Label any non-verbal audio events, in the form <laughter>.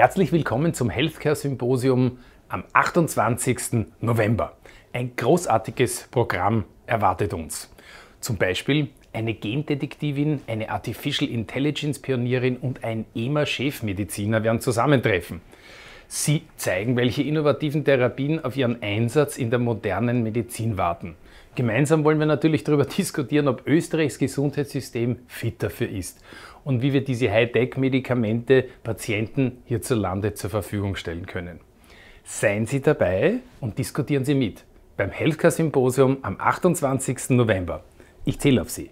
Herzlich willkommen zum Healthcare Symposium am 28. November. Ein großartiges Programm erwartet uns. Zum Beispiel eine Gendetektivin, eine Artificial Intelligence Pionierin und ein EMA-Chefmediziner werden zusammentreffen. Sie zeigen, welche innovativen Therapien auf ihren Einsatz in der modernen Medizin warten. Gemeinsam wollen wir natürlich darüber <laughs> diskutieren, ob Österreichs Gesundheitssystem fit dafür ist und wie wir diese Hightech-Medikamente Patienten hierzulande zur Verfügung stellen können. Seien Sie dabei und diskutieren Sie mit beim Healthcare Symposium am 28. November. Ich zähle auf Sie.